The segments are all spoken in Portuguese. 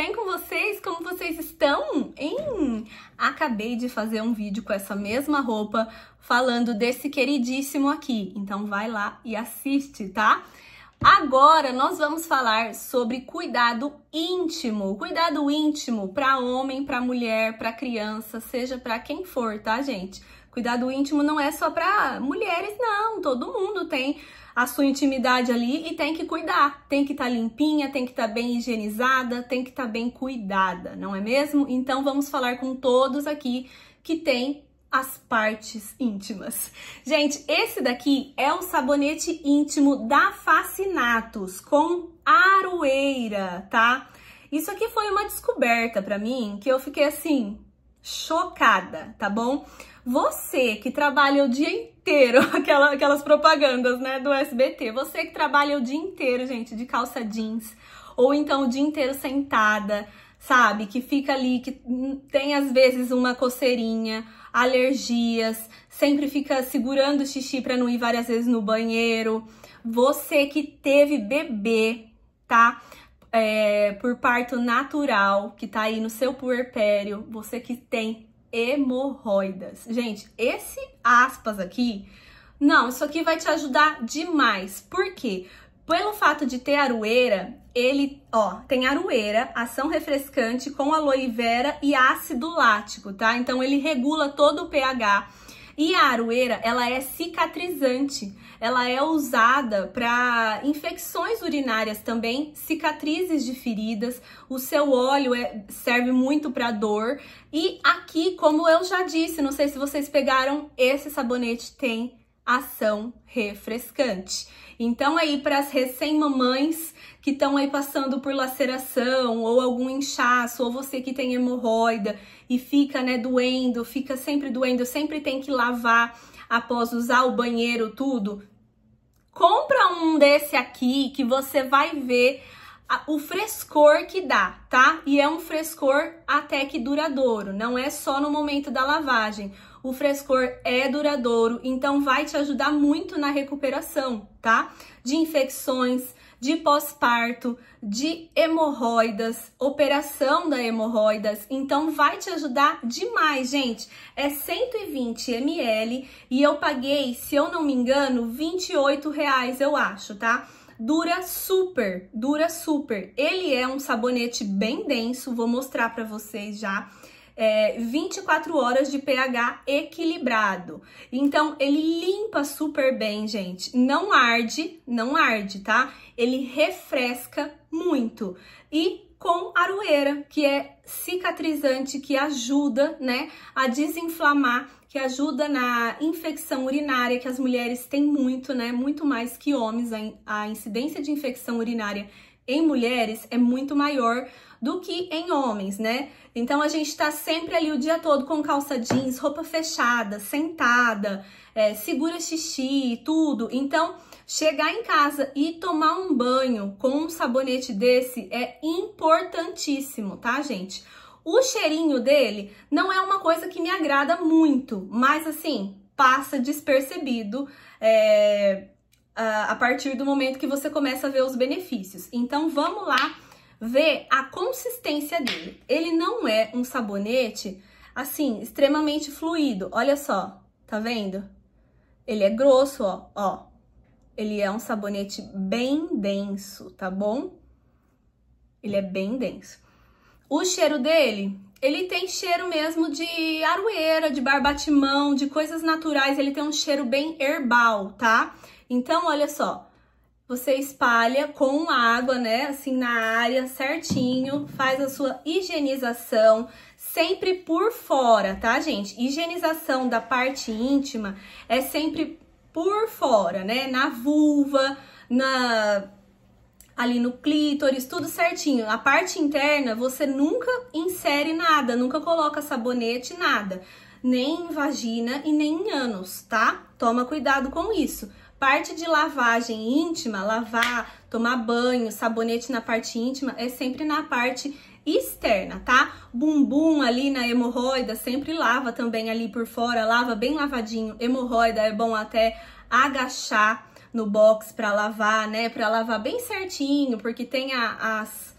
bem com vocês? Como vocês estão? Hein? Acabei de fazer um vídeo com essa mesma roupa falando desse queridíssimo aqui. Então vai lá e assiste, tá? Agora nós vamos falar sobre cuidado íntimo. Cuidado íntimo para homem, para mulher, para criança, seja para quem for, tá, gente? Cuidado íntimo não é só para mulheres, não. Todo mundo tem a sua intimidade ali e tem que cuidar. Tem que estar tá limpinha, tem que estar tá bem higienizada, tem que estar tá bem cuidada, não é mesmo? Então vamos falar com todos aqui que tem as partes íntimas. Gente, esse daqui é um sabonete íntimo da Fascinatus com aroeira, tá? Isso aqui foi uma descoberta para mim, que eu fiquei assim, chocada, tá bom? Você que trabalha o dia inteiro, aquela, aquelas propagandas, né, do SBT, você que trabalha o dia inteiro, gente, de calça jeans, ou então o dia inteiro sentada, sabe? Que fica ali, que tem às vezes uma coceirinha, alergias, sempre fica segurando o xixi para não ir várias vezes no banheiro. Você que teve bebê, tá? é, por parto natural, que tá aí no seu puerpério, você que tem hemorroidas. Gente, esse aspas aqui, não, isso aqui vai te ajudar demais. Por quê? Pelo fato de ter aroeira, ele, ó, tem aroeira, ação refrescante com aloe vera e ácido lático, tá? Então ele regula todo o pH e a aroeira, ela é cicatrizante. Ela é usada para infecções urinárias também, cicatrizes de feridas. O seu óleo é, serve muito para dor. E aqui, como eu já disse, não sei se vocês pegaram, esse sabonete tem ação refrescante. Então aí para as recém-mamães que estão aí passando por laceração ou algum inchaço, ou você que tem hemorroida e fica, né, doendo, fica sempre doendo, sempre tem que lavar após usar o banheiro tudo, compra um desse aqui que você vai ver o frescor que dá, tá? E é um frescor até que duradouro, não é só no momento da lavagem o frescor é duradouro, então vai te ajudar muito na recuperação, tá? De infecções, de pós-parto, de hemorroidas, operação da hemorroidas. Então vai te ajudar demais, gente. É 120 ml e eu paguei, se eu não me engano, 28 reais, eu acho, tá? Dura super, dura super. Ele é um sabonete bem denso, vou mostrar para vocês já é, 24 horas de pH equilibrado. Então, ele limpa super bem, gente. Não arde, não arde, tá? Ele refresca muito. E com aroeira, que é cicatrizante, que ajuda, né, a desinflamar, que ajuda na infecção urinária, que as mulheres têm muito, né, muito mais que homens, a incidência de infecção urinária em mulheres é muito maior do que em homens, né? Então a gente tá sempre ali o dia todo com calça jeans, roupa fechada, sentada, é, segura xixi, tudo. Então chegar em casa e tomar um banho com um sabonete desse é importantíssimo, tá, gente? O cheirinho dele não é uma coisa que me agrada muito, mas assim, passa despercebido é, a partir do momento que você começa a ver os benefícios. Então vamos lá ver a consistência dele. Ele não é um sabonete assim, extremamente fluido. Olha só, tá vendo? Ele é grosso, ó, ó. Ele é um sabonete bem denso, tá bom? Ele é bem denso. O cheiro dele, ele tem cheiro mesmo de aroeira, de barbatimão, de coisas naturais. Ele tem um cheiro bem herbal, tá? Então, olha só, você espalha com água, né? Assim, na área certinho, faz a sua higienização sempre por fora, tá, gente? Higienização da parte íntima é sempre por fora, né? Na vulva, na ali no clítoris, tudo certinho. A parte interna você nunca insere nada, nunca coloca sabonete, nada. Nem em vagina e nem em ânus, tá? Toma cuidado com isso. Parte de lavagem íntima, lavar, tomar banho, sabonete na parte íntima, é sempre na parte externa, tá? Bumbum ali na hemorroida, sempre lava também ali por fora, lava bem lavadinho. Hemorroida é bom até agachar no box para lavar, né? Para lavar bem certinho, porque tem a, as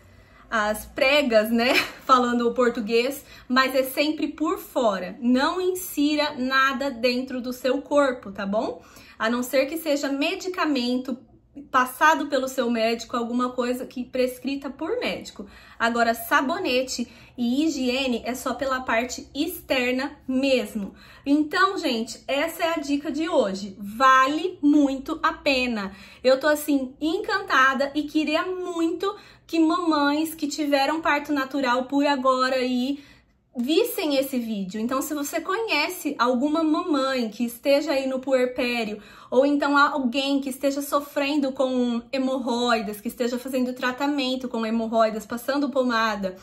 as pregas, né? Falando o português, mas é sempre por fora. Não insira nada dentro do seu corpo, tá bom? A não ser que seja medicamento, passado pelo seu médico alguma coisa que prescrita por médico. Agora, sabonete e higiene é só pela parte externa mesmo. Então, gente, essa é a dica de hoje. Vale muito a pena. Eu tô assim encantada e queria muito que mamães que tiveram parto natural por agora aí vissem esse vídeo. Então, se você conhece alguma mamãe que esteja aí no puerpério, ou então alguém que esteja sofrendo com hemorroidas, que esteja fazendo tratamento com hemorroidas, passando pomada,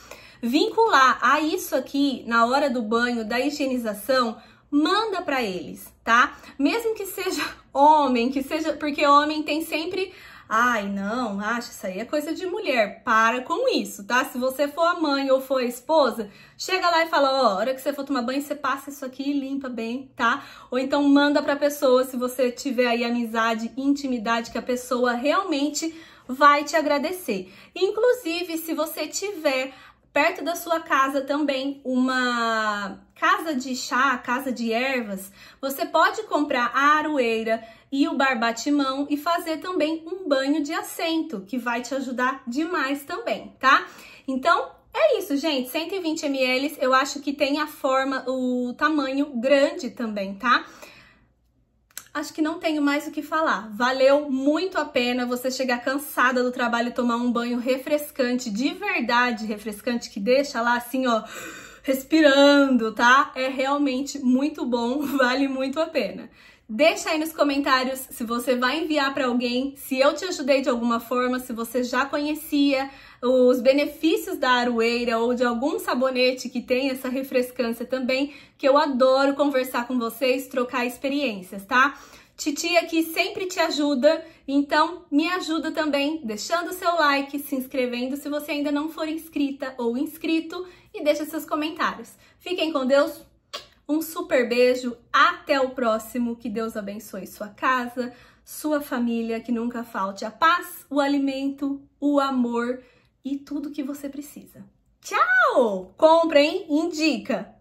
vincular a isso aqui na hora do banho, da higienização, manda para eles, tá? Mesmo que seja homem, que seja, porque homem tem sempre Ai, não, acha isso aí é coisa de mulher. Para com isso, tá? Se você for a mãe ou for a esposa, chega lá e fala: ó, oh, hora que você for tomar banho, você passa isso aqui e limpa bem, tá? Ou então manda pra pessoa, se você tiver aí amizade, intimidade, que a pessoa realmente vai te agradecer. Inclusive, se você tiver perto da sua casa também uma casa de chá, casa de ervas, você pode comprar a aroeira e o barbatimão e fazer também um banho de assento, que vai te ajudar demais também, tá? Então, é isso, gente. 120 ml, eu acho que tem a forma, o tamanho grande também, tá? Acho que não tenho mais o que falar. Valeu muito a pena você chegar cansada do trabalho e tomar um banho refrescante, de verdade refrescante, que deixa lá assim, ó respirando, tá? É realmente muito bom, vale muito a pena. Deixa aí nos comentários se você vai enviar para alguém, se eu te ajudei de alguma forma, se você já conhecia os benefícios da aroeira ou de algum sabonete que tem essa refrescância também, que eu adoro conversar com vocês, trocar experiências, tá? Titia aqui sempre te ajuda, então me ajuda também deixando seu like, se inscrevendo se você ainda não for inscrita ou inscrito e deixa seus comentários. Fiquem com Deus, um super beijo, até o próximo, que Deus abençoe sua casa, sua família, que nunca falte a paz, o alimento, o amor e tudo que você precisa. Tchau! Compra, hein? Indica!